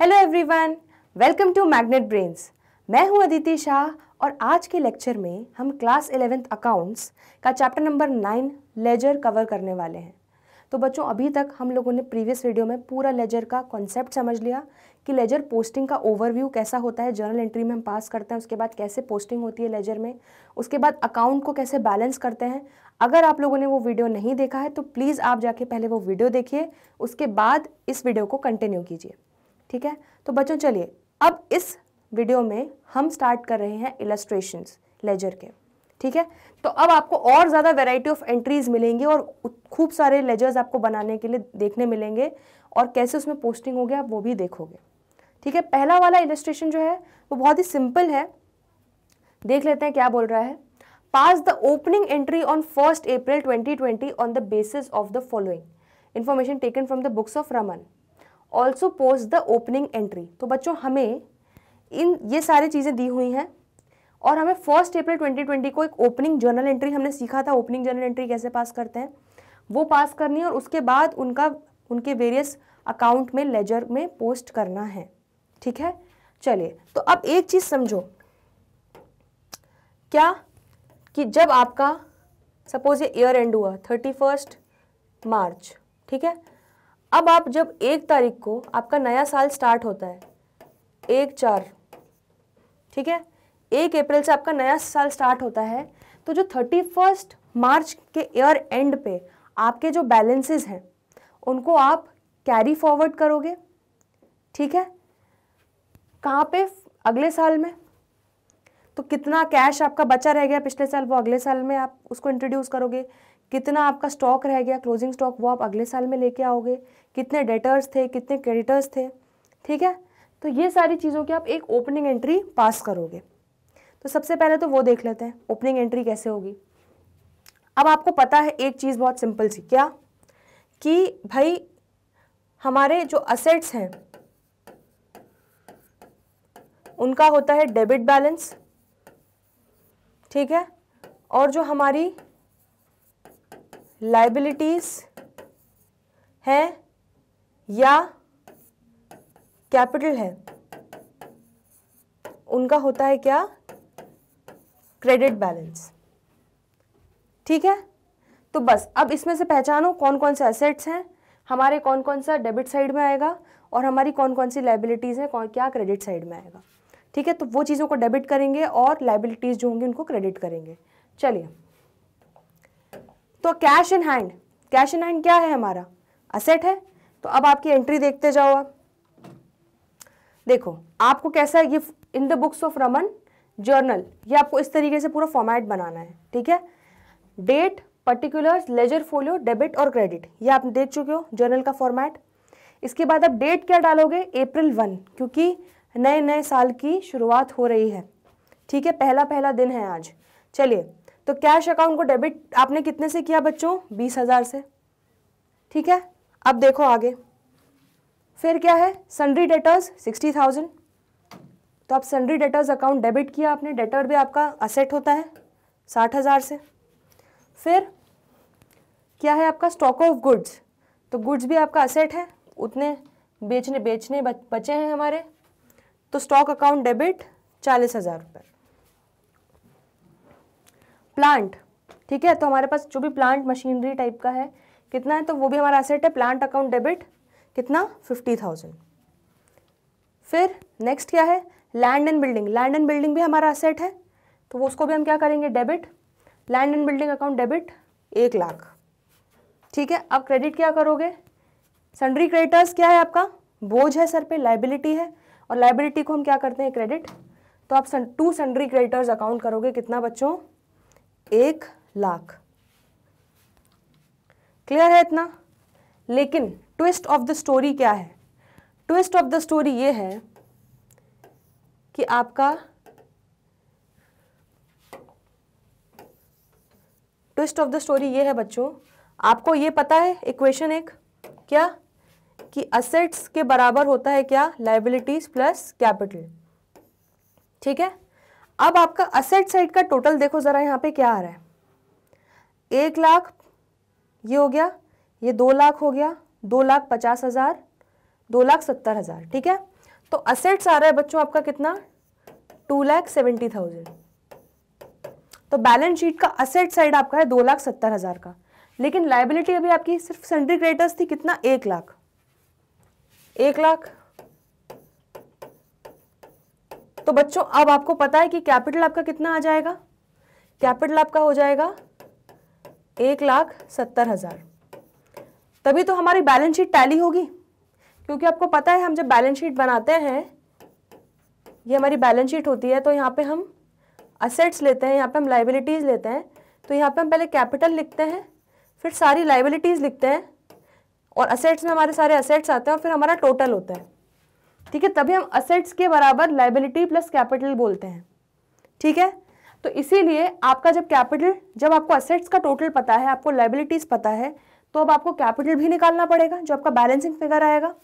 hello everyone welcome to Magnet Brains मैं हूं अदिति शाह और आज के लेक्चर में हम क्लास इलेवेंथ अकाउंट्स का chapter number nine ledger cover करने वाले हैं तो बच्चों अभी तक हम लोगों ने प्रीवियस वीडियो में पूरा लेजर का कॉन्सेप्ट समझ लिया कि लेजर पोस्टिंग का ओवरव्यू कैसा होता है जर्नल एंट्री में हम पास करते हैं उसके बाद कैसे पोस्टिंग होती है लेजर में उसके बाद अकाउंट को कैसे बैलेंस करते हैं अगर आप लोगों ने वो वीडियो नहीं देखा है तो प्लीज़ आप जाके पहले वो वीडियो देखिए उसके बाद इस वीडियो को कंटिन्यू कीजिए ठीक है तो बच्चों चलिए अब इस वीडियो में हम स्टार्ट कर रहे हैं इलेस्ट्रेशन लेजर के ठीक है तो अब आपको और ज़्यादा वेराइटी ऑफ एंट्रीज मिलेंगी और खूब सारे लेजर्स आपको बनाने के लिए देखने मिलेंगे और कैसे उसमें पोस्टिंग होगी आप वो भी देखोगे ठीक है पहला वाला इलस्ट्रेशन जो है वो बहुत ही सिंपल है देख लेते हैं क्या बोल रहा है pass the opening entry on first April 2020 on the basis of the following information taken from the books of Raman also post the opening entry तो बच्चों हमें इन ये सारी चीज़ें दी हुई हैं और हमें फर्स्ट अप्रैल 2020 को एक ओपनिंग जर्नल एंट्री हमने सीखा था ओपनिंग जर्नल एंट्री कैसे पास करते हैं वो पास करनी है और उसके बाद उनका उनके वेरियस अकाउंट में लेजर में पोस्ट करना है ठीक है चलिए तो अब एक चीज़ समझो क्या कि जब आपका सपोज ये ईयर एंड हुआ थर्टी फर्स्ट मार्च ठीक है अब आप जब एक तारीख को आपका नया साल स्टार्ट होता है एक चार ठीक है एक अप्रैल से आपका नया साल स्टार्ट होता है तो जो थर्टी फर्स्ट मार्च के ईयर एंड पे आपके जो बैलेंसेस हैं उनको आप कैरी फॉरवर्ड करोगे ठीक है कहाँ पे अगले साल में तो कितना कैश आपका बचा रह गया पिछले साल वो अगले साल में आप उसको इंट्रोड्यूस करोगे कितना आपका स्टॉक रह गया क्लोजिंग स्टॉक वो आप अगले साल में लेके आओगे कितने डेटर्स थे कितने क्रेडिटर्स थे ठीक है तो ये सारी चीज़ों की आप एक ओपनिंग एंट्री पास करोगे तो सबसे पहले तो वो देख लेते हैं ओपनिंग एंट्री कैसे होगी अब आपको पता है एक चीज़ बहुत सिंपल सी क्या कि भाई हमारे जो असेट्स हैं उनका होता है डेबिट बैलेंस ठीक है और जो हमारी लाइबिलिटीज है या कैपिटल है उनका होता है क्या क्रेडिट बैलेंस ठीक है तो बस अब इसमें से पहचानो कौन कौन से असेट्स हैं हमारे कौन कौन सा डेबिट साइड में आएगा और हमारी कौन कौन सी लाइबिलिटीज़ हैं कौन क्या क्रेडिट साइड में आएगा ठीक है तो वो चीज़ों को डेबिट करेंगे और लाइबिलिटीज़ जो होंगी उनको क्रेडिट करेंगे चलिए तो cash in hand cash in hand क्या है हमारा असेट है तो अब आपकी एंट्री देखते जाओ आप देखो आपको कैसा है ये in the books of Raman journal ये आपको इस तरीके से पूरा फॉर्मेट बनाना है ठीक है date particular ledger folio debit और क्रेडिट ये आप देख चुके हो जर्नल का फॉर्मेट इसके बाद आप डेट क्या डालोगे अप्रैल वन क्योंकि नए नए साल की शुरुआत हो रही है ठीक है पहला पहला दिन है आज चलिए तो कैश अकाउंट को डेबिट आपने कितने से किया बच्चों बीस हज़ार से ठीक है अब देखो आगे फिर क्या है सन्ड्री डेटर्स सिक्सटी थाउजेंड तो आप सन्ड्री डेटर्स अकाउंट डेबिट किया आपने डेटर भी आपका असेट होता है साठ हज़ार से फिर क्या है आपका स्टॉक ऑफ गुड्स तो गुड्स भी आपका असेट है उतने बेचने बेचने बचे हैं हमारे तो स्टॉक अकाउंट डेबिट चालीस हज़ार रुपये प्लांट ठीक है तो हमारे पास जो भी प्लांट मशीनरी टाइप का है कितना है तो वो भी हमारा एसेट है प्लांट अकाउंट डेबिट कितना फिफ्टी थाउजेंड फिर नेक्स्ट क्या है land and building land and building भी हमारा एसेट है तो उसको भी हम क्या करेंगे debit land and building account debit एक लाख ठीक है अब क्रेडिट क्या करोगे सन्ड्री क्रेडिटर्स क्या है आपका बोझ है सर पे लाइबिलिटी है और लाइबिलिटी को हम क्या करते हैं क्रेडिट तो आप टू सन्ड्री क्रेडिटर्स अकाउंट करोगे कितना बच्चों एक लाख क्लियर है इतना लेकिन ट्विस्ट ऑफ द स्टोरी क्या है ट्विस्ट ऑफ द स्टोरी ये है कि आपका ट्विस्ट ऑफ द स्टोरी ये है बच्चों आपको ये पता है इक्वेशन एक क्या कि असेट्स के बराबर होता है क्या लाइबिलिटीज प्लस कैपिटल ठीक है अब आपका असेट साइड का टोटल देखो ज़रा यहां पे क्या आ रहा है एक लाख ये हो गया ये दो लाख हो गया दो लाख पचास हज़ार दो लाख सत्तर हज़ार ठीक है तो असेट्स आ रहा है बच्चों आपका कितना टू लाख सेवेंटी थाउजेंड तो बैलेंस शीट का असेट साइड आपका है दो लाख सत्तर हज़ार का लेकिन लाइबिलिटी अभी आपकी सिर्फ सेंट्रिक्रेटर्स थी कितना एक लाख एक लाख तो बच्चों अब आपको पता है कि कैपिटल आपका कितना आ जाएगा कैपिटल आपका हो जाएगा एक लाख सत्तर हज़ार तभी तो हमारी बैलेंस शीट टैली होगी क्योंकि आपको पता है हम जब बैलेंस शीट बनाते हैं ये हमारी बैलेंस शीट होती है तो यहाँ पे हम असेट्स लेते हैं यहाँ पे हम लाइबिलिटीज़ लेते हैं तो यहाँ पे हम पहले कैपिटल लिखते हैं फिर सारी लाइबिलिटीज़ लिखते हैं और असेट्स में हमारे सारे असेट्स आते हैं और फिर हमारा टोटल होता है ठीक है तभी हम असेट्स के बराबर लाइबिलिटी प्लस कैपिटल बोलते हैं ठीक है तो इसीलिए आपका जब कैपिटल जब आपको असेट्स का टोटल पता है आपको लाइबिलिटीज़ पता है तो अब आपको कैपिटल भी निकालना पड़ेगा जो आपका बैलेंसिंग फिगर आएगा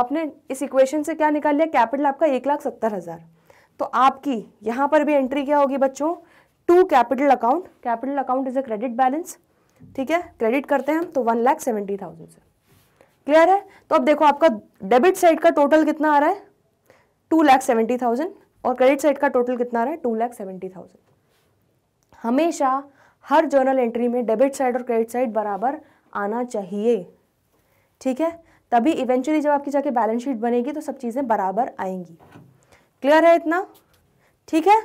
आपने इस इक्वेशन से क्या निकाल लिया कैपिटल आपका एक लाख सत्तर हज़ार तो आपकी यहाँ पर भी एंट्री क्या होगी बच्चों to capital account capital account is a credit balance ठीक है क्रेडिट करते हैं हम तो वन लाख सेवेंटी थाउजेंड से क्लियर है तो अब देखो आपका डेबिट साइड का टोटल कितना आ रहा है टू लैख सेवेंटी थाउजेंड और क्रेडिट साइड का टोटल कितना आ रहा है टू लैख सेवेंटी थाउजेंड हमेशा हर जर्नल एंट्री में डेबिट साइड और क्रेडिट साइड बराबर आना चाहिए ठीक है तभी इवेंचुअली जब आपकी जाके बैलेंस शीट बनेगी तो सब चीज़ें बराबर आएंगी क्लियर है इतना ठीक है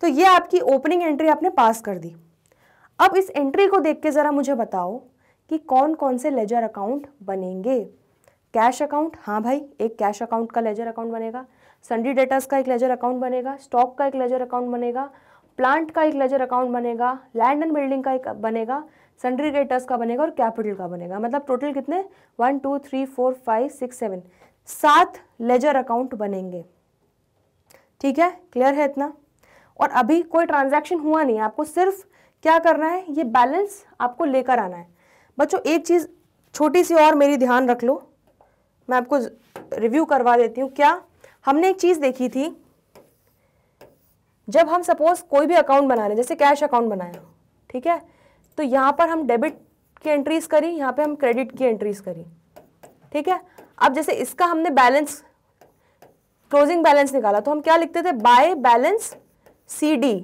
तो ये आपकी ओपनिंग एंट्री आपने पास कर दी अब इस एंट्री को देख के ज़रा मुझे बताओ कि कौन कौन से लेजर अकाउंट बनेंगे कैश अकाउंट हाँ भाई एक कैश अकाउंट का लेजर अकाउंट बनेगा संडी डेटर्स का एक लेजर अकाउंट बनेगा स्टॉक का एक लेजर अकाउंट बनेगा प्लांट का एक लेजर अकाउंट बनेगा लैंड एंड बिल्डिंग का एक बनेगा सन्ड्री डेटर्स का बनेगा और कैपिटल का बनेगा मतलब टोटल कितने one two three four five six seven सात लेजर अकाउंट बनेंगे ठीक है क्लियर है इतना और अभी कोई ट्रांजैक्शन हुआ नहीं आपको सिर्फ क्या करना है ये बैलेंस आपको लेकर आना है बच्चों एक चीज़ छोटी सी और मेरी ध्यान रख लो मैं आपको रिव्यू करवा देती हूँ क्या हमने एक चीज़ देखी थी जब हम सपोज कोई भी अकाउंट बना रहे हैं जैसे कैश अकाउंट बनाया ठीक है तो यहाँ पर हम डेबिट की एंट्रीज करी यहाँ पे हम क्रेडिट की एंट्रीज करी ठीक है अब जैसे इसका हमने बैलेंस क्लोजिंग बैलेंस निकाला तो हम क्या लिखते थे बाय बैलेंस सी डी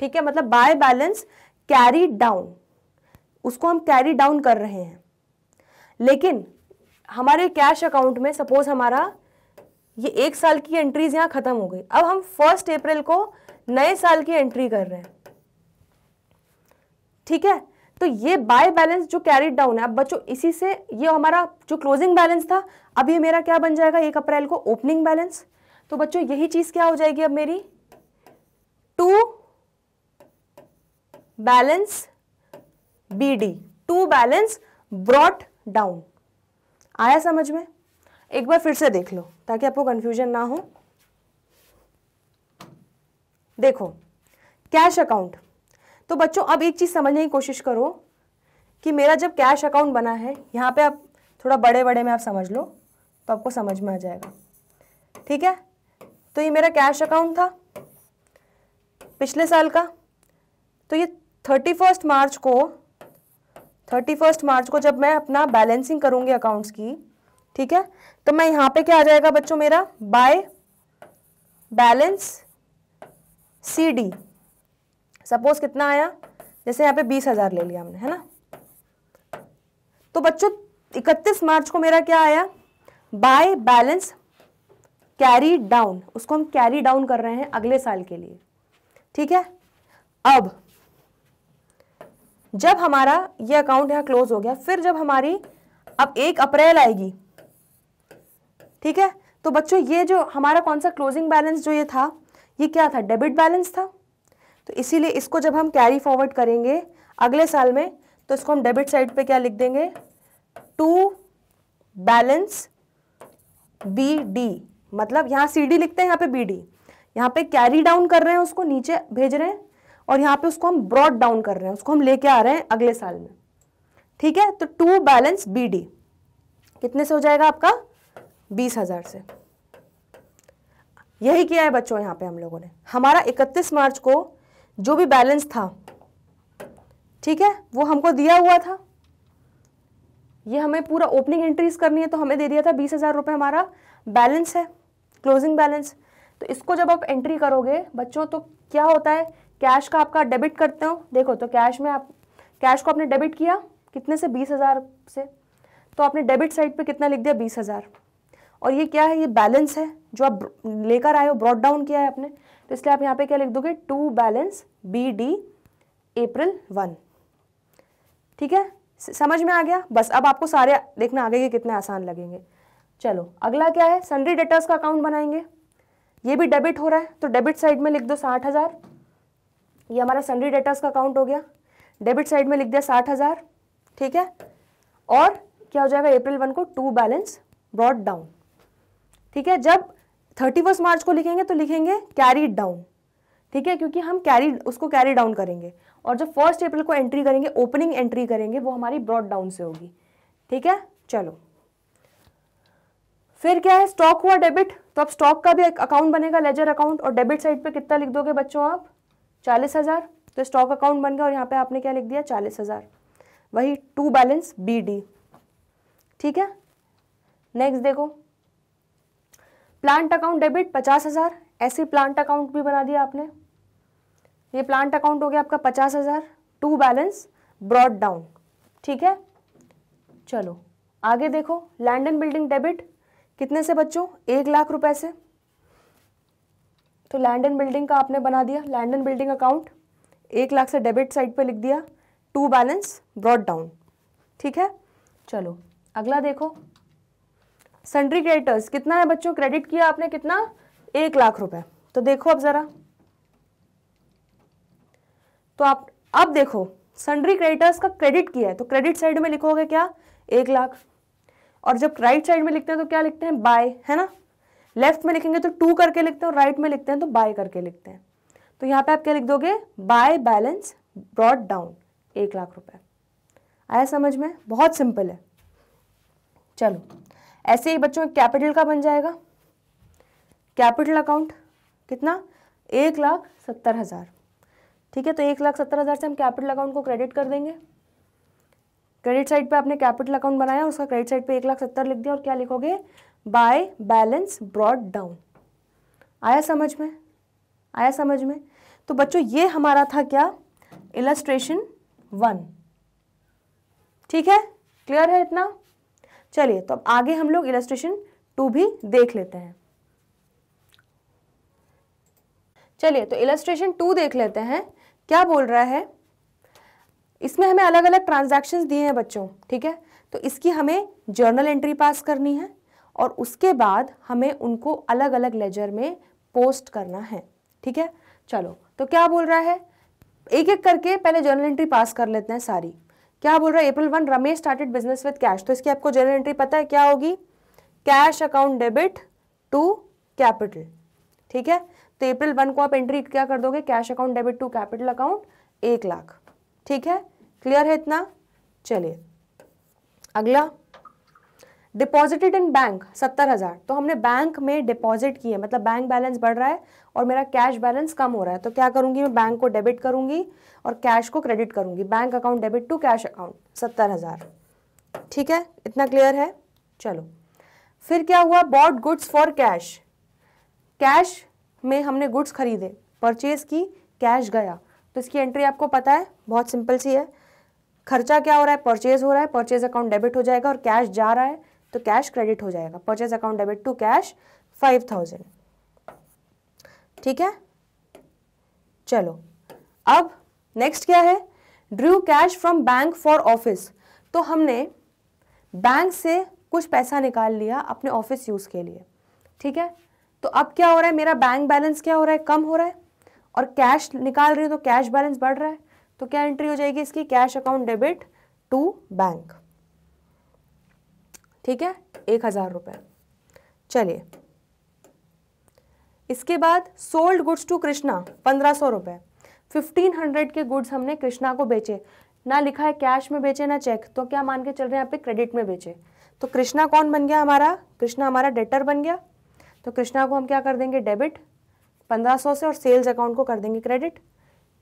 ठीक है मतलब बाय बैलेंस कैरी डाउन उसको हम कैरी डाउन कर रहे हैं लेकिन हमारे कैश अकाउंट में सपोज हमारा ये एक साल की एंट्रीज यहाँ ख़त्म हो गई अब हम फर्स्ट अप्रैल को नए साल की एंट्री कर रहे हैं ठीक है तो ये बाय बैलेंस जो कैरी डाउन है अब बच्चों इसी से ये हमारा जो क्लोजिंग बैलेंस था अब ये मेरा क्या बन जाएगा एक अप्रैल को ओपनिंग बैलेंस तो बच्चों यही चीज़ क्या हो जाएगी अब मेरी to balance B D to balance brought down आया समझ में एक बार फिर से देख लो ताकि आपको कंफ्यूजन ना हो देखो कैश अकाउंट तो बच्चों अब एक चीज़ समझने की कोशिश करो कि मेरा जब कैश अकाउंट बना है यहाँ पे आप थोड़ा बड़े बड़े में आप समझ लो तो आपको समझ में आ जाएगा ठीक है तो ये मेरा कैश अकाउंट था पिछले साल का तो ये थर्टी फर्स्ट मार्च को थर्टी फर्स्ट मार्च को जब मैं अपना बैलेंसिंग करूंगी अकाउंट्स की ठीक है तो मैं यहां पे क्या आ जाएगा बच्चों मेरा बाय बैलेंस सीडी सपोज कितना आया जैसे यहाँ पे बीस हज़ार ले लिया हमने है ना तो बच्चों इकतीस मार्च को मेरा क्या आया बाय बैलेंस कैरी डाउन उसको हम कैरी डाउन कर रहे हैं अगले साल के लिए ठीक है अब जब हमारा ये अकाउंट यहाँ क्लोज हो गया फिर जब हमारी अब एक अप्रैल आएगी ठीक है तो बच्चों ये जो हमारा कौन सा क्लोजिंग बैलेंस जो ये था ये क्या था डेबिट बैलेंस था तो इसीलिए इसको जब हम कैरी फॉरवर्ड करेंगे अगले साल में तो इसको हम डेबिट साइड पे क्या लिख देंगे टू बैलेंस बी डी मतलब यहाँ सी डी लिखते हैं यहाँ पे बी डी यहाँ पे कैरी डाउन कर रहे हैं उसको नीचे भेज रहे हैं और यहाँ पे उसको हम ब्रॉड डाउन कर रहे हैं उसको हम लेके आ रहे हैं अगले साल में ठीक है तो टू बैलेंस बी डी कितने से हो जाएगा आपका बीस हज़ार से यही किया है बच्चों यहाँ पे हम लोगों ने हमारा इकतीस मार्च को जो भी बैलेंस था ठीक है वो हमको दिया हुआ था ये हमें पूरा ओपनिंग एंट्रीज करनी है तो हमें दे दिया था बीस हज़ार रुपये हमारा बैलेंस है क्लोजिंग बैलेंस तो इसको जब आप एंट्री करोगे बच्चों तो क्या होता है कैश का आपका डेबिट करते हो देखो तो कैश में आप कैश को आपने डेबिट किया कितने से बीस हज़ार से तो आपने डेबिट साइड पे कितना लिख दिया बीस हज़ार और ये क्या है ये बैलेंस है जो आप लेकर आए हो ब्रॉड डाउन किया है आपने तो इसलिए आप यहाँ पे क्या लिख दोगे to balance B D April one ठीक है समझ में आ गया बस अब आपको सारे देखना आगे ये कितने आसान लगेंगे चलो अगला क्या है सन्डे डेटर्स का अकाउंट बनाएंगे ये भी डेबिट हो रहा है तो डेबिट साइड में लिख दो साठ हज़ार ये हमारा सन्ड्री डेटर्स का अकाउंट हो गया डेबिट साइड में लिख दिया साठ हज़ार ठीक है और क्या हो जाएगा अप्रैल वन को टू बैलेंस ब्रॉड डाउन ठीक है जब थर्टी फर्स्ट मार्च को लिखेंगे तो लिखेंगे कैरी डाउन ठीक है क्योंकि हम कैरी उसको कैरी डाउन करेंगे और जब फर्स्ट अप्रैल को एंट्री करेंगे ओपनिंग एंट्री करेंगे वो हमारी ब्रॉड डाउन से होगी ठीक है चलो फिर क्या है स्टॉक हुआ डेबिट तो अब स्टॉक का भी एक अकाउंट बनेगा लेजर अकाउंट और डेबिट साइड पे कितना लिख दोगे बच्चों आप चालीस हज़ार तो स्टॉक अकाउंट बन गया और यहाँ पे आपने क्या लिख दिया चालीस हज़ार वही टू बैलेंस बी डी ठीक है नेक्स्ट देखो प्लांट अकाउंट डेबिट पचास हज़ार ऐसे प्लांट अकाउंट भी बना दिया आपने ये प्लांट अकाउंट हो गया आपका पचास हज़ार टू बैलेंस ब्रॉड डाउन ठीक है चलो आगे देखो लैंड एंड बिल्डिंग डेबिट कितने से बच्चों एक लाख रुपए से तो लैंड एंड बिल्डिंग का आपने बना दिया लैंड एंड बिल्डिंग अकाउंट एक लाख से डेबिट साइड पे लिख दिया टू बैलेंस ब्रॉड डाउन ठीक है चलो अगला देखो सन्ड्री क्रेडिटर्स कितना है बच्चों क्रेडिट किया आपने कितना एक लाख रुपए तो देखो अब ज़रा तो आप अब देखो सन्ड्री क्रेडिटर्स का क्रेडिट किया है तो क्रेडिट साइड में लिखोगे क्या एक लाख और जब राइट साइड में लिखते हैं तो क्या लिखते हैं बाय है ना लेफ्ट में लिखेंगे तो टू करके लिखते हैं और राइट में लिखते हैं तो बाय करके लिखते हैं तो यहाँ पे आप क्या लिख दोगे बाय बैलेंस ब्रॉड डाउन एक लाख रुपए आया समझ में बहुत सिंपल है चलो ऐसे ही बच्चों कैपिटल का बन जाएगा कैपिटल अकाउंट कितना एक लाख सत्तर हज़ार ठीक है तो एक लाख सत्तर हज़ार से हम कैपिटल अकाउंट को क्रेडिट कर देंगे क्रेडिट साइड पे आपने कैपिटल अकाउंट बनाया उसका क्रेडिट साइड पे एक लाख सत्तर लिख दिया और क्या लिखोगे बाय बैलेंस ब्रॉड डाउन आया समझ में आया समझ में तो बच्चों ये हमारा था क्या इलस्ट्रेशन वन ठीक है क्लियर है इतना चलिए तो अब आगे हम लोग इलस्ट्रेशन टू भी देख लेते हैं चलिए तो इलस्ट्रेशन टू देख लेते हैं क्या बोल रहा है इसमें हमें अलग अलग ट्रांजैक्शंस दिए हैं बच्चों ठीक है तो इसकी हमें जर्नल एंट्री पास करनी है और उसके बाद हमें उनको अलग अलग लेजर में पोस्ट करना है ठीक है चलो तो क्या बोल रहा है एक एक करके पहले जर्नल एंट्री पास कर लेते हैं सारी क्या बोल रहा है April one Ramesh started business with cash तो इसकी आपको जर्नल एंट्री पता है क्या होगी cash account debit to capital ठीक है तो अप्रैल वन को आप एंट्री क्या कर दोगे cash account debit to capital account एक लाख ठीक है क्लियर है इतना चलिए अगला डिपॉजिटेड इन बैंक सत्तर हज़ार तो हमने बैंक में डिपॉजिट किए मतलब बैंक बैलेंस बढ़ रहा है और मेरा कैश बैलेंस कम हो रहा है तो क्या करूंगी मैं बैंक को डेबिट करूंगी और कैश को क्रेडिट करूँगी bank account debit to cash account सत्तर हज़ार ठीक है इतना क्लियर है चलो फिर क्या हुआ bought goods for cash cash में हमने गुड्स खरीदे परचेज की कैश गया तो इसकी एंट्री आपको पता है बहुत सिंपल सी है खर्चा क्या हो रहा है परचेज हो रहा है परचेज अकाउंट डेबिट हो जाएगा और कैश जा रहा है तो कैश क्रेडिट हो जाएगा purchase account debit to cash five thousand ठीक है चलो अब नेक्स्ट क्या है drew cash from bank for office तो हमने बैंक से कुछ पैसा निकाल लिया अपने ऑफिस यूज़ के लिए ठीक है तो अब क्या हो रहा है मेरा बैंक बैलेंस क्या हो रहा है कम हो रहा है और कैश निकाल रही हूँ तो कैश बैलेंस बढ़ रहा है तो क्या एंट्री हो जाएगी इसकी cash account debit to bank ठीक है एक हज़ार रुपये चलिए इसके बाद सोल्ड गुड्स टू कृष्णा पंद्रह सौ रुपये फिफ्टीन हंड्रेड के गुड्स हमने कृष्णा को बेचे ना लिखा है कैश में बेचे ना चेक तो क्या मान के चल रहे हैं यहाँ पे क्रेडिट में बेचे तो कृष्णा कौन बन गया हमारा कृष्णा हमारा डेटर बन गया तो कृष्णा को हम क्या कर देंगे डेबिट पंद्रह सौ से और सेल्स अकाउंट को कर देंगे क्रेडिट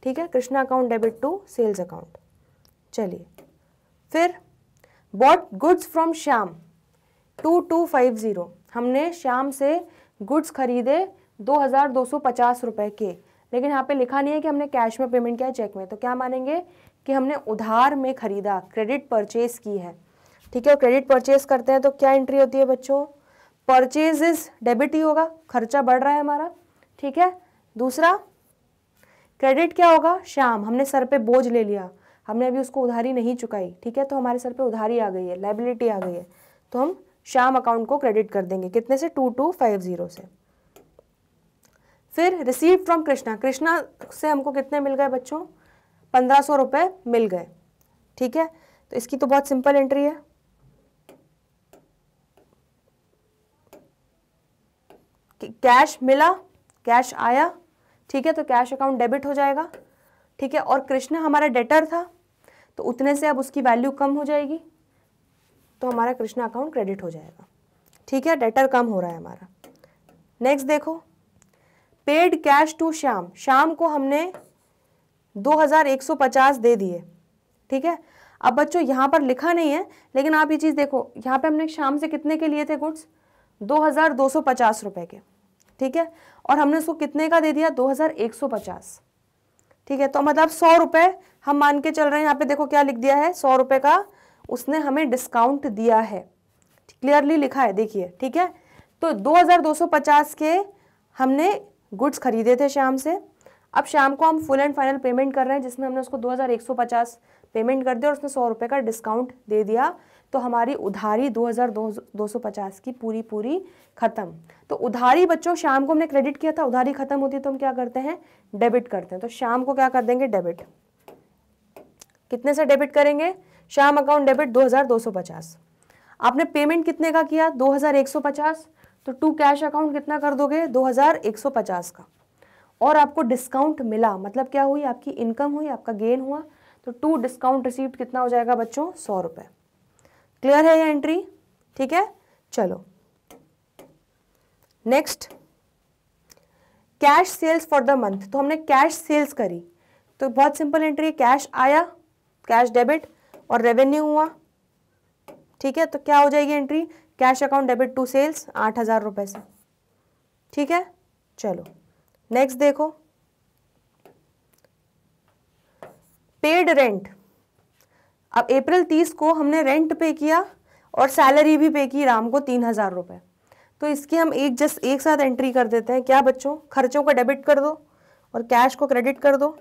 ठीक है Krishna account debit to sales account चलिए फिर bought goods from Shyam two two five zero हमने श्याम से गुड्स खरीदे दो हज़ार दो सौ पचास रुपये के लेकिन यहाँ पे लिखा नहीं है कि हमने कैश में पेमेंट किया चेक में तो क्या मानेंगे कि हमने उधार में खरीदा क्रेडिट परचेज की है ठीक है और क्रेडिट परचेज करते हैं तो क्या एंट्री होती है बच्चों परचेज इज डेबिट ही होगा खर्चा बढ़ रहा है हमारा ठीक है दूसरा क्रेडिट क्या होगा श्याम हमने सर पे बोझ ले लिया हमने अभी उसको उधारी नहीं चुकाई ठीक है तो हमारे सर पे उधारी आ गई है लाइबिलिटी आ गई है तो हम श्याम अकाउंट को क्रेडिट कर देंगे कितने से टू टू फाइव जीरो से फिर रिसीव फ्रॉम कृष्णा कृष्णा से हमको कितने मिल गए बच्चों पंद्रह सौ रुपये मिल गए ठीक है तो इसकी तो बहुत सिंपल एंट्री है कैश मिला कैश आया ठीक है तो कैश अकाउंट डेबिट हो जाएगा ठीक है और कृष्णा हमारा डेटर था तो उतने से अब उसकी वैल्यू कम हो जाएगी तो हमारा कृष्णा अकाउंट क्रेडिट हो जाएगा ठीक है डेटर कम हो रहा है हमारा नेक्स्ट देखो paid cash to Shyam Shyam को हमने 2150 दे दिए ठीक है अब बच्चों यहाँ पर लिखा नहीं है लेकिन आप ये चीज़ देखो यहाँ पे हमने शाम से कितने के लिए थे गुड्स 2250 रुपए के ठीक है और हमने उसको कितने का दे दिया 2150 ठीक है तो मतलब सौ रुपये हम मान के चल रहे हैं यहाँ पे देखो क्या लिख दिया है सौ रुपये का उसने हमें डिस्काउंट दिया है क्लियरली लिखा है देखिए ठीक है तो 2250 के हमने गुड्स खरीदे थे शाम से अब शाम को हम फुल एंड फाइनल पेमेंट कर रहे हैं जिसमें हमने उसको 2150 पेमेंट कर दिया और उसने सौ रुपये का डिस्काउंट दे दिया तो हमारी उधारी 2250 की पूरी पूरी ख़त्म तो उधारी बच्चों शाम को हमने क्रेडिट किया था उधारी ख़त्म होती है तो हम क्या करते हैं डेबिट करते हैं तो शाम को क्या कर देंगे डेबिट कितने से डेबिट करेंगे श्याम अकाउंट डेबिट 2250 आपने पेमेंट कितने का किया 2150 तो टू कैश अकाउंट कितना कर दोगे 2150 का और आपको डिस्काउंट मिला मतलब क्या हुई आपकी इनकम हुई आपका गेन हुआ तो टू डिस्काउंट रिसीव कितना हो जाएगा बच्चों सौ रुपये क्लियर है ये एंट्री ठीक है चलो next cash sales for the month तो हमने कैश सेल्स करी तो बहुत सिंपल एंट्री है कैश आया कैश डेबिट और रेवेन्यू हुआ ठीक है तो क्या हो जाएगी entry cash account debit to sales आठ हज़ार रुपए से ठीक है चलो नेक्स्ट देखो पेड रेंट अब अप्रैल तीस को हमने रेंट पे किया और सैलरी भी पे की राम को तीन हज़ार रुपये तो इसकी हम एक जस्ट एक साथ एंट्री कर देते हैं क्या बच्चों खर्चों का डेबिट कर दो और कैश को क्रेडिट कर दो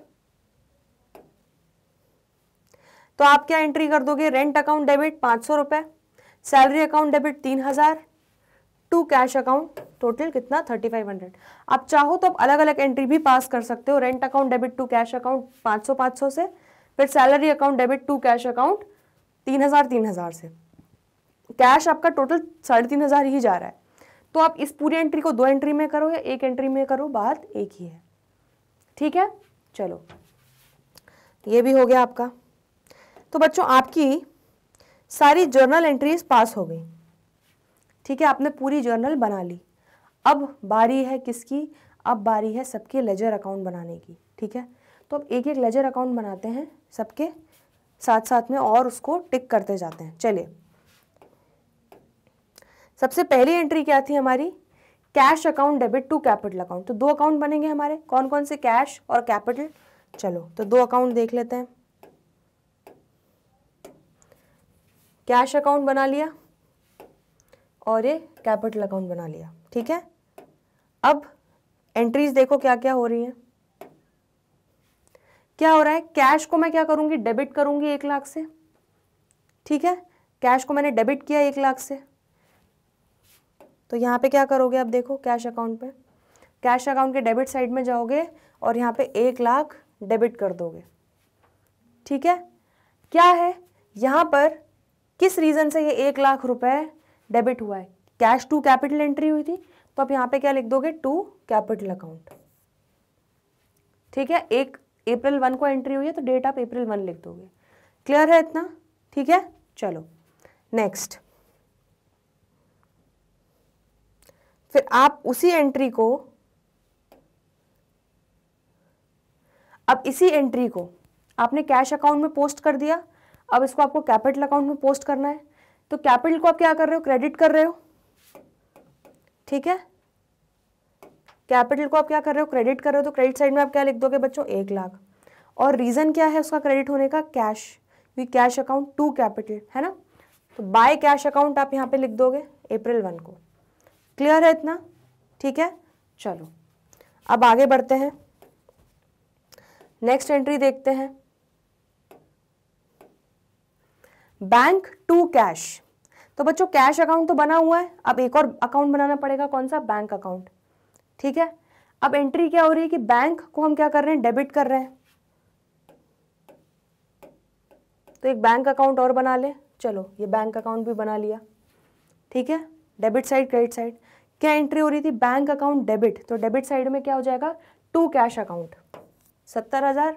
तो आप क्या एंट्री कर दोगे रेंट अकाउंट डेबिट पाँच सौ रुपये सैलरी अकाउंट डेबिट तीन हज़ार टू कैश अकाउंट टोटल कितना थर्टी फाइव हंड्रेड आप चाहो तो आप अलग अलग एंट्री भी पास कर सकते हो rent account debit to cash account पाँच सौ पाँच सौ से फिर salary account debit to cash account तीन हज़ार तीन हज़ार से कैश आपका टोटल साढ़े तीन हज़ार ही जा रहा है तो आप इस पूरी एंट्री को दो एंट्री में करो या एक एंट्री में करो बात एक ही है ठीक है चलो ये भी हो गया आपका तो बच्चों आपकी सारी जर्नल एंट्रीज पास हो गई ठीक है आपने पूरी जर्नल बना ली अब बारी है किसकी अब बारी है सबके लेजर अकाउंट बनाने की ठीक है तो अब एक एक लेजर अकाउंट बनाते हैं सबके साथ साथ में और उसको टिक करते जाते हैं चलिए सबसे पहली एंट्री क्या थी हमारी cash account debit to capital account तो दो अकाउंट बनेंगे हमारे कौन कौन से कैश और कैपिटल चलो तो दो अकाउंट देख लेते हैं कैश अकाउंट बना लिया और ये कैपिटल अकाउंट बना लिया ठीक है अब एंट्रीज देखो क्या क्या हो रही हैं क्या हो रहा है कैश को मैं क्या करूंगी डेबिट करूंगी एक लाख से ठीक है कैश को मैंने डेबिट किया एक लाख से तो यहां पे क्या करोगे आप देखो कैश अकाउंट पे कैश अकाउंट के डेबिट साइड में जाओगे और यहां पे एक लाख डेबिट कर दोगे ठीक है क्या है यहां पर किस रीज़न से ये एक लाख रुपए डेबिट हुआ है कैश टू कैपिटल एंट्री हुई थी तो आप यहां पे क्या लिख दोगे टू कैपिटल अकाउंट ठीक है एक अप्रैल वन को एंट्री हुई है तो डेट आप अप्रैल वन लिख दोगे क्लियर है इतना ठीक है चलो नेक्स्ट फिर आप उसी एंट्री को अब इसी एंट्री को आपने कैश अकाउंट में पोस्ट कर दिया अब इसको आपको कैपिटल अकाउंट में पोस्ट करना है तो कैपिटल को आप क्या कर रहे हो क्रेडिट कर रहे हो ठीक है कैपिटल को आप क्या कर रहे हो क्रेडिट कर रहे हो तो क्रेडिट साइड में आप क्या लिख दोगे बच्चों एक लाख और रीज़न क्या है उसका क्रेडिट होने का कैश क्योंकि कैश अकाउंट टू कैपिटल है ना तो बाय कैश अकाउंट आप यहाँ पे लिख दोगे अप्रैल वन को क्लियर है इतना ठीक है चलो अब आगे बढ़ते हैं नेक्स्ट एंट्री देखते हैं बैंक टू कैश तो बच्चों कैश अकाउंट तो बना हुआ है अब एक और अकाउंट बनाना पड़ेगा कौन सा बैंक अकाउंट ठीक है अब एंट्री क्या हो रही है कि बैंक को हम क्या कर रहे हैं डेबिट कर रहे हैं तो एक बैंक अकाउंट और बना ले चलो ये बैंक अकाउंट भी बना लिया ठीक है डेबिट साइड क्रेडिट साइड क्या एंट्री हो रही थी बैंक अकाउंट डेबिट तो डेबिट साइड में क्या हो जाएगा टू कैश अकाउंट सत्तर हज़ार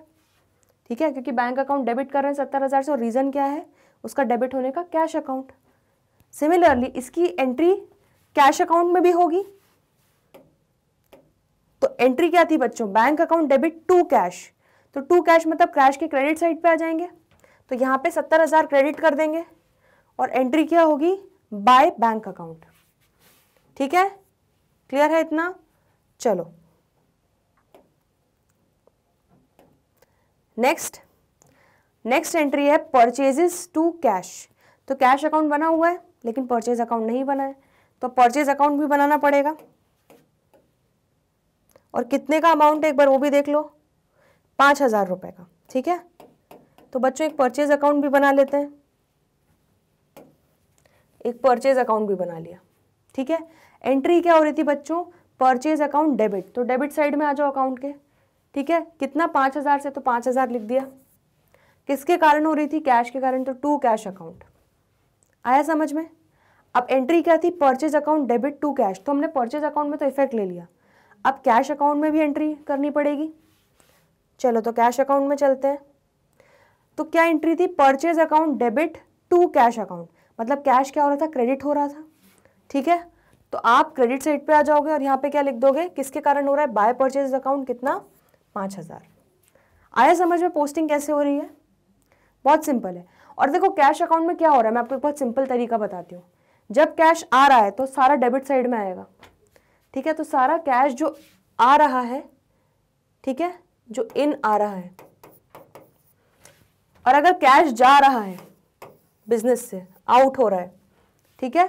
ठीक है क्योंकि बैंक अकाउंट डेबिट कर रहे हैं सत्तर हज़ार से और रीज़न क्या है उसका डेबिट होने का कैश अकाउंट सिमिलरली इसकी एंट्री कैश अकाउंट में भी होगी तो एंट्री क्या थी बच्चों bank account debit to cash तो टू कैश मतलब कैश के क्रेडिट साइड पे आ जाएंगे तो यहां पे सत्तर हज़ार क्रेडिट कर देंगे और एंट्री क्या होगी बाय बैंक अकाउंट ठीक है क्लियर है इतना चलो नेक्स्ट नेक्स्ट एंट्री है परचेजेस टू कैश तो कैश अकाउंट बना हुआ है लेकिन परचेज अकाउंट नहीं बना है तो परचेज अकाउंट भी बनाना पड़ेगा और कितने का अमाउंट है एक बार वो भी देख लो पाँच हज़ार रुपये का ठीक है तो बच्चों एक परचेज अकाउंट भी बना लेते हैं एक परचेज अकाउंट भी बना लिया ठीक है एंट्री क्या हो रही थी बच्चों परचेज अकाउंट डेबिट तो डेबिट साइड में आ जाओ अकाउंट के ठीक है कितना पाँच हज़ार से तो पाँच हज़ार लिख दिया किसके कारण हो रही थी कैश के कारण तो टू कैश अकाउंट आया समझ में अब एंट्री क्या थी purchase account debit to cash तो हमने परचेज अकाउंट में तो इफेक्ट ले लिया अब कैश अकाउंट में भी एंट्री करनी पड़ेगी चलो तो कैश अकाउंट में चलते हैं तो क्या एंट्री थी purchase account debit to cash account मतलब कैश क्या हो रहा था क्रेडिट हो रहा था ठीक है तो आप क्रेडिट साइड पे आ जाओगे और यहाँ पे क्या लिख दोगे किसके कारण हो रहा है बाय परचेज अकाउंट कितना पाँच हज़ार आया समझ में पोस्टिंग कैसे हो रही है बहुत सिंपल है और देखो कैश अकाउंट में क्या हो रहा है मैं आपको एक बहुत सिंपल तरीका बताती हूँ जब कैश आ रहा है तो सारा डेबिट साइड में आएगा ठीक है तो सारा कैश जो आ रहा है ठीक है जो इन आ रहा है और अगर कैश जा रहा है बिजनेस से आउट हो रहा है ठीक है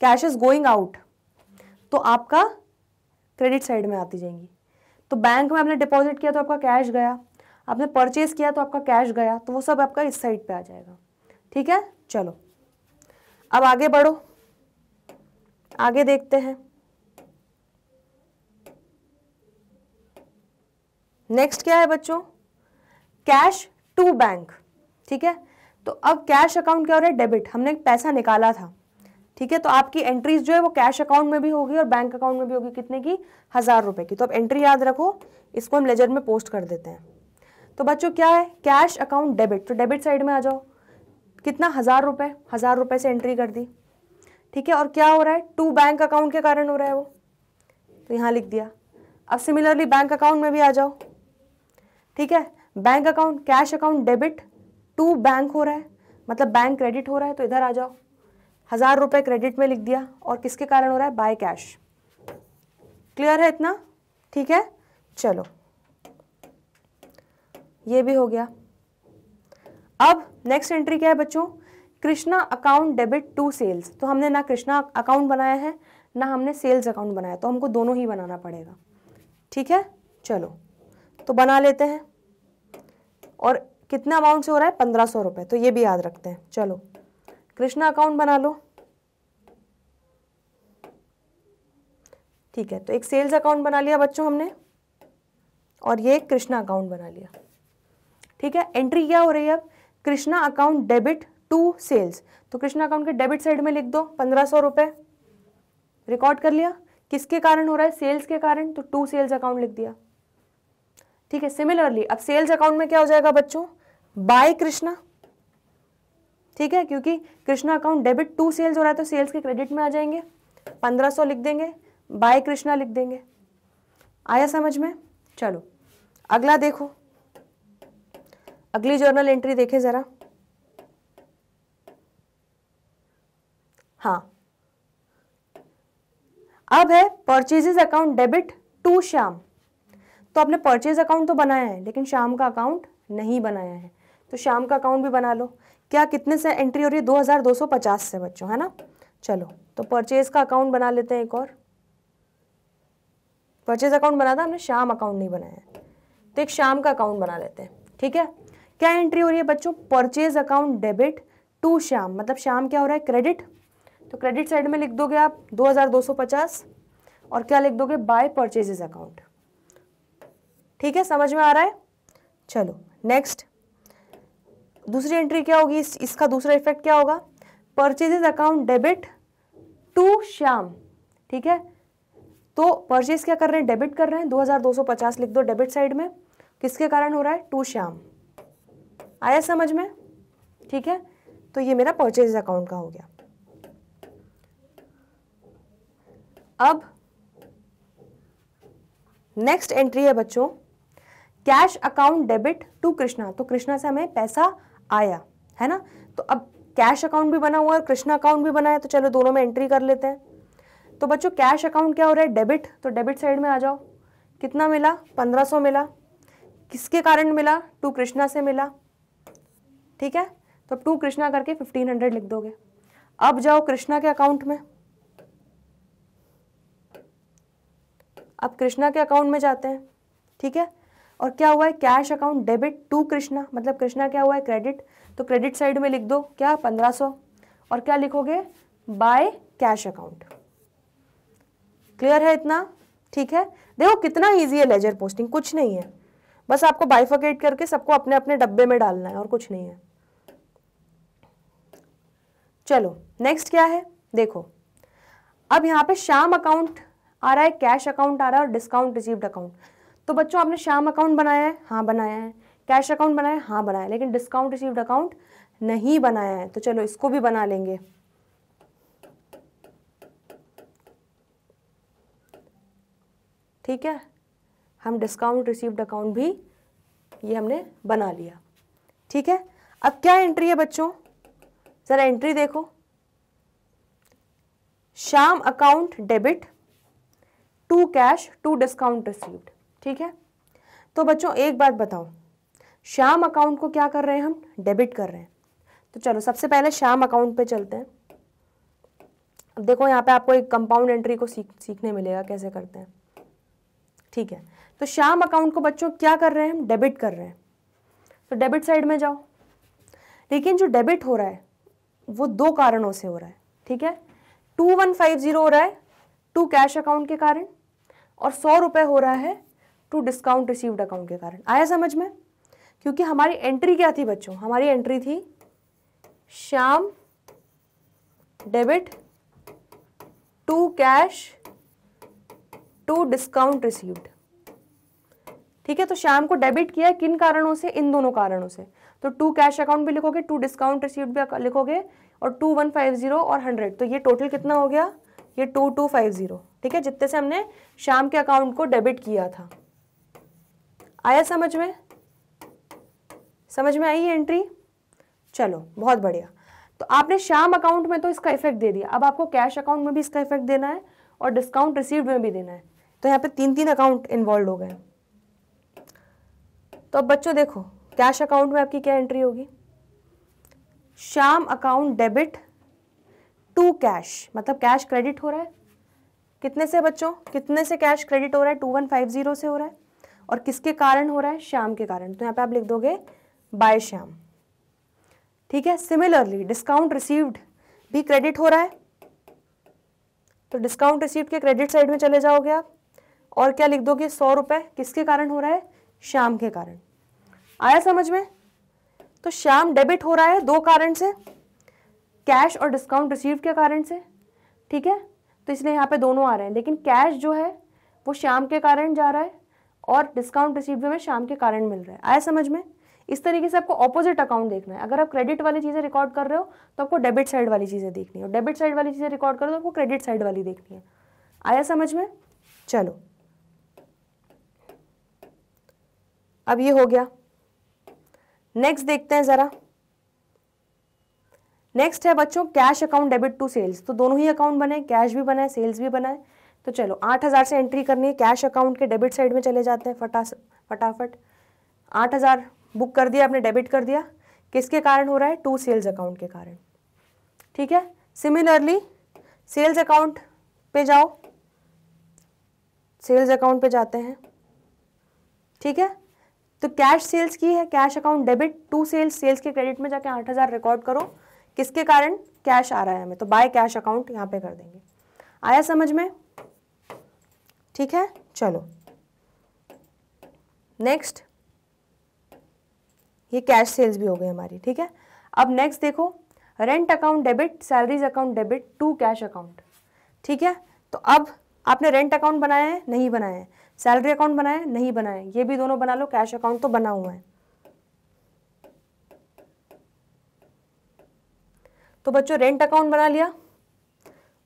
कैश इज गोइंग आउट तो आपका क्रेडिट साइड में आती जाएंगी तो बैंक में आपने डिपॉजिट किया तो आपका कैश गया आपने परचेज किया तो आपका कैश गया तो वो सब आपका इस साइड पे आ जाएगा ठीक है चलो अब आगे बढ़ो आगे देखते हैं नेक्स्ट क्या है बच्चों कैश टू बैंक ठीक है तो अब कैश अकाउंट क्या हो रहा है डेबिट हमने पैसा निकाला था ठीक है तो आपकी एंट्रीज जो है वो कैश अकाउंट में भी होगी और बैंक अकाउंट में भी होगी कितने की हज़ार रुपए की तो अब एंट्री याद रखो इसको हम लेजर में पोस्ट कर देते हैं तो बच्चों क्या है कैश अकाउंट डेबिट तो डेबिट साइड में आ जाओ कितना हज़ार रुपये हज़ार रुपये से एंट्री कर दी ठीक है और क्या हो रहा है टू बैंक अकाउंट के कारण हो रहा है वो तो यहाँ लिख दिया अब सिमिलरली बैंक अकाउंट में भी आ जाओ ठीक है bank account cash account debit to bank हो रहा है मतलब बैंक क्रेडिट हो रहा है तो इधर आ जाओ हज़ार रुपये क्रेडिट में लिख दिया और किसके कारण हो रहा है बाय कैश क्लियर है इतना ठीक है चलो ये भी हो गया अब नेक्स्ट एंट्री क्या है बच्चों Krishna account debit to sales तो हमने ना कृष्णा अकाउंट बनाया है ना हमने सेल्स अकाउंट बनाया तो हमको दोनों ही बनाना पड़ेगा ठीक है चलो तो बना लेते हैं और कितना अमाउंट से हो रहा है पंद्रह सौ रुपये तो ये भी याद रखते हैं चलो कृष्णा अकाउंट बना लो ठीक है तो एक सेल्स अकाउंट बना लिया बच्चों हमने और ये कृष्णा अकाउंट बना लिया ठीक है एंट्री क्या हो रही है अब Krishna account debit to sales तो कृष्णा अकाउंट के डेबिट साइड में लिख दो पंद्रह सौ रुपये रिकॉर्ड कर लिया किसके कारण हो रहा है सेल्स के कारण तो टू सेल्स अकाउंट लिख दिया ठीक है सिमिलरली अब सेल्स अकाउंट में क्या हो जाएगा बच्चों बाय कृष्णा ठीक है क्योंकि Krishna account debit to sales हो रहा है तो सेल्स के क्रेडिट में आ जाएंगे पंद्रह सौ लिख देंगे बाय कृष्णा लिख देंगे आया समझ में चलो अगला देखो अगली जर्नल एंट्री देखें ज़रा हाँ अब है purchases account debit to Shyam तो आपने परचेज अकाउंट तो बनाया है लेकिन शाम का अकाउंट नहीं बनाया है तो शाम का अकाउंट भी बना लो क्या कितने से एंट्री हो रही है दो हज़ार दो सौ पचास से बच्चों है ना चलो तो परचेज का अकाउंट बना लेते हैं एक और परचेज अकाउंट बना था हमने शाम अकाउंट नहीं बनाया है तो एक शाम का अकाउंट बना लेते हैं ठीक है क्या एंट्री हो रही है बच्चों purchase account debit to Shyam मतलब श्याम क्या हो रहा है क्रेडिट तो क्रेडिट साइड में लिख दोगे आप 2250 और क्या लिख दोगे बाय परचेजेज अकाउंट ठीक है समझ में आ रहा है चलो नेक्स्ट दूसरी एंट्री क्या होगी इस, इसका दूसरा इफेक्ट क्या होगा purchases account debit to Shyam ठीक है तो परचेज क्या कर रहे हैं डेबिट कर रहे हैं 2250 लिख दो डेबिट साइड में किसके कारण हो रहा है टू श्याम आया समझ में ठीक है तो ये मेरा परचेज अकाउंट का हो गया अब नेक्स्ट एंट्री है बच्चों cash account debit to Krishna तो कृष्णा से हमें पैसा आया है ना तो अब कैश अकाउंट भी बना हुआ है और कृष्णा अकाउंट भी बना है तो चलो दोनों में एंट्री कर लेते हैं तो बच्चों कैश अकाउंट क्या हो रहा है डेबिट तो डेबिट साइड में आ जाओ कितना मिला पंद्रह सौ मिला किसके कारण मिला टू कृष्णा से मिला ठीक है तो टू कृष्णा करके फिफ्टीन हंड्रेड लिख दोगे अब जाओ कृष्णा के अकाउंट में अब कृष्णा के अकाउंट में जाते हैं ठीक है और क्या हुआ है cash account debit to Krishna मतलब कृष्णा क्या हुआ है क्रेडिट तो क्रेडिट साइड में लिख दो क्या पंद्रह सौ और क्या लिखोगे बाय कैश अकाउंट क्लियर है इतना ठीक है देखो कितना ईजी है लेजर पोस्टिंग कुछ नहीं है बस आपको बाइफोकेट करके सबको अपने अपने डब्बे में डालना है और कुछ नहीं है चलो नेक्स्ट क्या है देखो अब यहाँ पे श्याम अकाउंट आ रहा है कैश अकाउंट आ रहा है और डिस्काउंट रिसीव्ड अकाउंट तो बच्चों आपने श्याम अकाउंट बनाया है हाँ बनाया है कैश अकाउंट बनाया है हाँ बनाया है लेकिन डिस्काउंट रिसीव्ड अकाउंट नहीं बनाया है तो चलो इसको भी बना लेंगे ठीक है हम डिस्काउंट रिसीव्ड अकाउंट भी ये हमने बना लिया ठीक है अब क्या एंट्री है बच्चों जरा एंट्री देखो Shyam account debit to cash to discount received ठीक है तो बच्चों एक बात बताओ शाम अकाउंट को क्या कर रहे हैं हम डेबिट कर रहे हैं तो चलो सबसे पहले शाम अकाउंट पे चलते हैं अब देखो यहाँ पे आपको एक कंपाउंड एंट्री को सीख सीखने मिलेगा कैसे करते हैं ठीक है तो शाम अकाउंट को बच्चों क्या कर रहे हैं हम डेबिट कर रहे हैं तो डेबिट साइड में जाओ लेकिन जो डेबिट हो रहा है वो दो कारणों से हो रहा है ठीक है टू वन फाइव जीरो हो रहा है टू कैश अकाउंट के कारण और सौ रुपये हो रहा है टू डिस्काउंट रिसीव्ड अकाउंट के कारण आया समझ में क्योंकि हमारी एंट्री क्या थी बच्चों हमारी एंट्री थी Shyam debit to cash to discount received ठीक है तो श्याम को डेबिट किया किन कारणों से इन दोनों कारणों से तो टू कैश अकाउंट भी लिखोगे टू डिस्काउंट रिसीव्ड भी लिखोगे और टू वन फाइव जीरो और हंड्रेड तो ये टोटल कितना हो गया ये टू टू फाइव जीरो ठीक है जितने से हमने शाम के अकाउंट को डेबिट किया था आया समझ में समझ में आई ये एंट्री चलो बहुत बढ़िया तो आपने शाम अकाउंट में तो इसका इफेक्ट दे दिया अब आपको कैश अकाउंट में भी इसका इफेक्ट देना है और डिस्काउंट रिसीव में भी देना है तो यहाँ पे तीन तीन अकाउंट इन्वॉल्व हो गए तो अब बच्चों देखो कैश अकाउंट में आपकी क्या एंट्री होगी Shyam account debit to cash मतलब कैश क्रेडिट हो रहा है कितने से बच्चों कितने से कैश क्रेडिट हो रहा है टू वन फाइव जीरो से हो रहा है और किसके कारण हो रहा है शाम के कारण तो यहाँ पे आप लिख दोगे बाय शाम ठीक है सिमिलरली डिस्काउंट रिसीव्ड भी क्रेडिट हो रहा है तो डिस्काउंट रिसीव्ड के क्रेडिट साइड में चले जाओगे आप और क्या लिख दोगे सौ रुपये किसके कारण हो रहा है शाम के कारण आया समझ में तो श्याम डेबिट हो रहा है दो कारण से कैश और डिस्काउंट रिसीव के कारण से ठीक है तो इसलिए यहाँ पे दोनों आ रहे हैं लेकिन कैश जो है वो शाम के कारण जा रहा है और डिस्काउंट रिसीव में शाम के कारण मिल रहा है आया समझ में इस तरीके से आपको ऑपोजिट अकाउंट देखना है अगर आप क्रेडिट वाली चीज़ें रिकॉर्ड कर रहे हो तो आपको डेबिट साइड वाली चीज़ें देखनी है डेबिट साइड वाली चीज़ें रिकॉर्ड कर रहे हो तो आपको क्रेडिट साइड वाली देखनी है आया समझ में चलो अब ये हो गया नेक्स्ट देखते हैं जरा नेक्स्ट है बच्चों cash account debit to sales तो दोनों ही अकाउंट बने कैश भी बनाए सेल्स भी बनाए तो चलो आठ हज़ार से एंट्री करनी है कैश अकाउंट के डेबिट साइड में चले जाते हैं फटा फटाफट आठ हज़ार बुक कर दिया आपने डेबिट कर दिया किसके कारण हो रहा है टू सेल्स अकाउंट के कारण ठीक है सिमिलरली सेल्स अकाउंट पे जाओ सेल्स अकाउंट पे जाते हैं ठीक है तो कैश सेल्स की है cash account debit to sales sales के क्रेडिट में जाके आठ हज़ार रिकॉर्ड करो किसके कारण कैश आ रहा है हमें तो बाय कैश अकाउंट यहाँ पे कर देंगे आया समझ में ठीक है चलो नेक्स्ट ये कैश सेल्स भी हो गई हमारी ठीक है अब नेक्स्ट देखो rent account debit salaries account debit to cash account ठीक है तो अब आपने रेंट अकाउंट बनाया है नहीं बनाया है सैलरी अकाउंट बनाए नहीं बनाए ये भी दोनों बना लो कैश अकाउंट तो बना हुआ है तो बच्चों रेंट अकाउंट बना लिया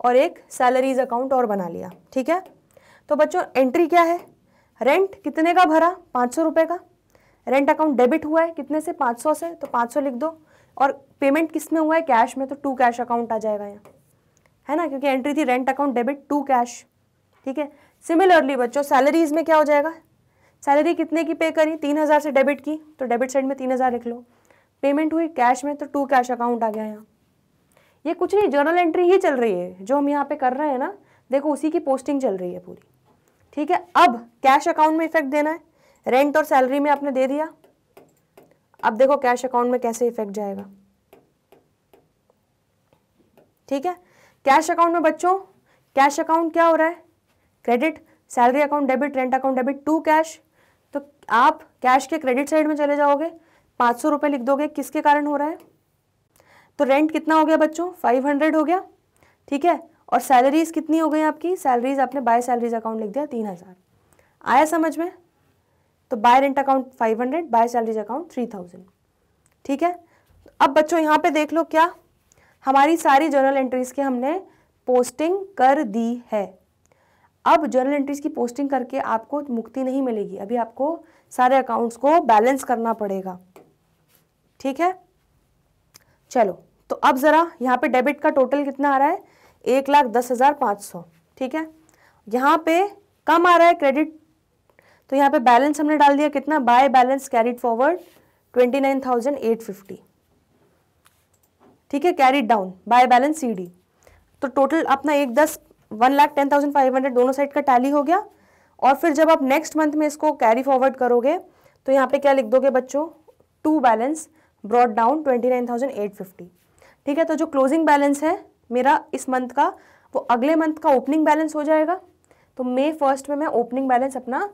और एक सैलरीज अकाउंट और बना लिया ठीक है तो बच्चों एंट्री क्या है रेंट कितने का भरा पाँच सौ रुपये का रेंट अकाउंट डेबिट हुआ है कितने से पाँच सौ से तो पाँच सौ लिख दो और पेमेंट किस में हुआ है कैश में तो टू कैश अकाउंट आ जाएगा यहाँ है ना क्योंकि एंट्री थी rent account debit to cash ठीक है सिमिलरली बच्चों सैलरीज में क्या हो जाएगा सैलरी कितने की पे करी तीन हज़ार से डेबिट की तो डेबिट साइड में तीन हज़ार लिख लो पेमेंट हुई कैश में तो टू कैश अकाउंट आ गया यहाँ ये कुछ नहीं जर्नल एंट्री ही चल रही है जो हम यहाँ पे कर रहे हैं ना देखो उसी की पोस्टिंग चल रही है पूरी ठीक है अब कैश अकाउंट में इफेक्ट देना है रेंट और सैलरी में आपने दे दिया अब देखो कैश अकाउंट में कैसे इफेक्ट जाएगा ठीक है कैश अकाउंट में बच्चों कैश अकाउंट क्या हो रहा है credit salary account debit rent account debit to cash तो आप कैश के क्रेडिट साइड में चले जाओगे पाँच सौ रुपये लिख दोगे किसके कारण हो रहा है तो रेंट कितना हो गया बच्चों फाइव हंड्रेड हो गया ठीक है और सैलरीज कितनी हो गई आपकी सैलरीज आपने बाय सैलरीज अकाउंट लिख दिया तीन हज़ार आया समझ में तो by rent account five hundred by salaries account three thousand ठीक है अब बच्चों यहाँ पे देख लो क्या हमारी सारी जर्नल एंट्रीज के हमने पोस्टिंग कर दी है अब जर्नल एंट्रीज की पोस्टिंग करके आपको मुक्ति नहीं मिलेगी अभी आपको सारे अकाउंट्स को बैलेंस करना पड़ेगा ठीक है चलो तो अब ज़रा यहाँ पे डेबिट का टोटल कितना आ रहा है एक लाख दस हज़ार पाँच सौ ठीक है यहाँ पे कम आ रहा है क्रेडिट तो यहाँ पे बैलेंस हमने डाल दिया कितना by balance carried forward twenty nine thousand eight fifty ठीक है carried down by balance C D तो टोटल अपना एक दस one lakh ten thousand five hundred दोनों साइड का टैली हो गया और फिर जब आप नेक्स्ट मंथ में इसको कैरी फॉरवर्ड करोगे तो यहाँ पे क्या लिख दोगे बच्चों to balance brought down twenty nine thousand eight fifty ठीक है तो जो क्लोजिंग बैलेंस है मेरा इस मंथ का वो अगले मंथ का ओपनिंग बैलेंस हो जाएगा तो मे फर्स्ट में मैं ओपनिंग बैलेंस अपना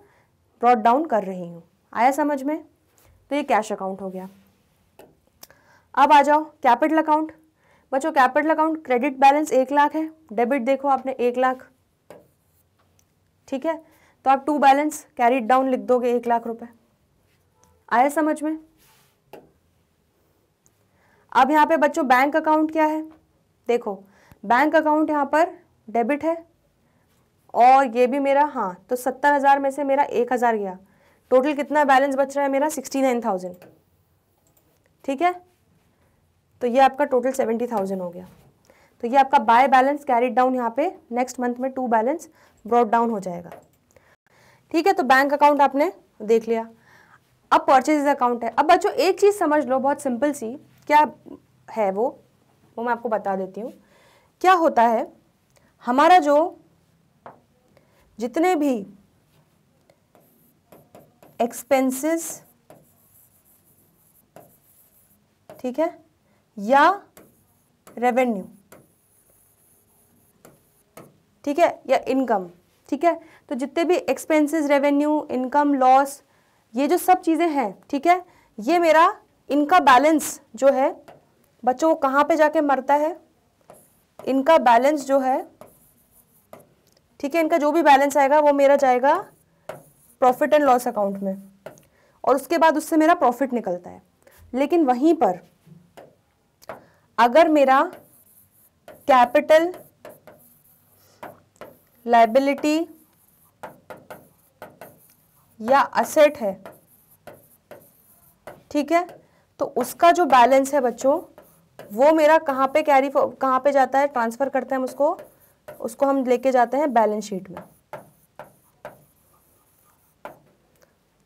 ब्रॉड डाउन कर रही हूँ आया समझ में तो ये कैश अकाउंट हो गया अब आ जाओ कैपिटल अकाउंट बच्चों कैपिटल अकाउंट क्रेडिट बैलेंस एक लाख है डेबिट देखो आपने एक लाख ठीक है तो आप टू बैलेंस कैरिड डाउन लिख दोगे एक लाख रुपए आया समझ में अब यहां पे बच्चों बैंक अकाउंट क्या है देखो बैंक अकाउंट यहाँ पर डेबिट है और ये भी मेरा हाँ तो सत्तर हज़ार में से मेरा एक हज़ार गया टोटल कितना बैलेंस बच रहा है मेरा सिक्सटी नाइन थाउजेंड ठीक है तो ये आपका टोटल सेवेंटी थाउजेंड हो गया तो ये आपका बाय बैलेंस कैरिड डाउन यहाँ पे नेक्स्ट मंथ में टू बैलेंस ब्रॉड डाउन हो जाएगा ठीक है तो बैंक अकाउंट आपने देख लिया अब परचेज अकाउंट है अब बच्चों एक चीज़ समझ लो बहुत सिंपल सी क्या है वो वो मैं आपको बता देती हूँ क्या होता है हमारा जो जितने भी एक्सपेंसेस ठीक है या रेवेन्यू ठीक है या इनकम ठीक है तो जितने भी एक्सपेंसेस रेवेन्यू इनकम लॉस ये जो सब चीज़ें हैं ठीक है ये मेरा इनका बैलेंस जो है बच्चों वो कहाँ पे जाके मरता है इनका बैलेंस जो है ठीक है इनका जो भी बैलेंस आएगा वो मेरा जाएगा प्रॉफिट एंड लॉस अकाउंट में और उसके बाद उससे मेरा प्रॉफिट निकलता है लेकिन वहीं पर अगर मेरा कैपिटल लाइबिलिटी या असेट है ठीक है तो उसका जो बैलेंस है बच्चों वो मेरा कहाँ पे कैरी कहाँ पे जाता है ट्रांसफ़र करते हैं हम उसको उसको हम लेके जाते हैं बैलेंस शीट में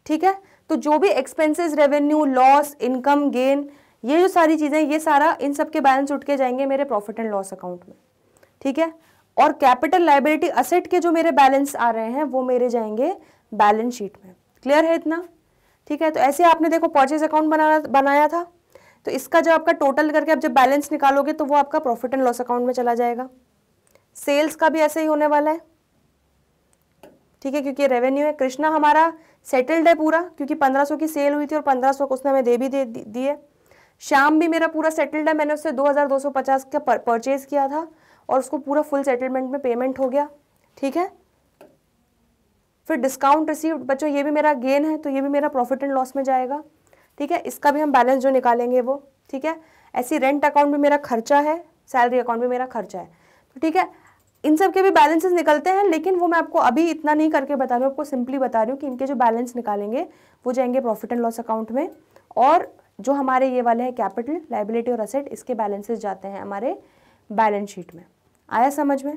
ठीक है तो जो भी expenses revenue loss income gain ये जो सारी चीज़ें ये सारा इन सब के बैलेंस उठ के जाएंगे मेरे प्रॉफिट एंड लॉस अकाउंट में ठीक है और कैपिटल लाइबिलिटी असेट के जो मेरे बैलेंस आ रहे हैं वो मेरे जाएंगे बैलेंस शीट में क्लियर है इतना ठीक है तो ऐसे आपने देखो परचेज अकाउंट बना बनाया था तो इसका जब आपका टोटल करके आप जब बैलेंस निकालोगे तो वो आपका प्रॉफिट एंड लॉस अकाउंट में चला जाएगा सेल्स का भी ऐसे ही होने वाला है ठीक है क्योंकि रेवेन्यू है कृष्णा हमारा सेटल्ड है पूरा क्योंकि 1500 की सेल हुई थी और 1500 को उसने हमें दे भी दे दिए शाम भी मेरा पूरा सेटल्ड है मैंने उससे 2250 का पर, परचेज़ किया था और उसको पूरा फुल सेटलमेंट में पेमेंट हो गया ठीक है फिर डिस्काउंट रिसीव बच्चों ये भी मेरा गेन है तो ये भी मेरा प्रॉफिट एंड लॉस में जाएगा ठीक है इसका भी हम बैलेंस जो निकालेंगे वो ठीक है ऐसी रेंट अकाउंट भी मेरा खर्चा है सैलरी अकाउंट भी मेरा खर्चा है तो ठीक है इन सब के भी बैलेंसेस निकलते हैं लेकिन वो मैं आपको अभी इतना नहीं करके बता रही हूँ आपको सिंपली बता रही हूँ कि इनके जो बैलेंस निकालेंगे वो जाएंगे प्रॉफिट एंड लॉस अकाउंट में और जो हमारे ये वाले हैं कैपिटल लाइबिलिटी और असेट इसके बैलेंसेज जाते हैं हमारे बैलेंस शीट में आया समझ में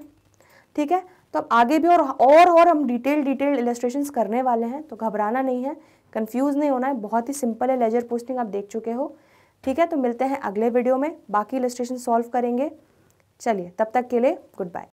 ठीक है तो अब आगे भी और और और हम डिटेल डिटेल इलेस्ट्रेशन करने वाले हैं तो घबराना नहीं है कंफ्यूज नहीं होना है बहुत ही सिंपल है लेजर पोस्टिंग आप देख चुके हो ठीक है तो मिलते हैं अगले वीडियो में बाकी इलस्ट्रेशन सॉल्व करेंगे चलिए तब तक के लिए गुड बाय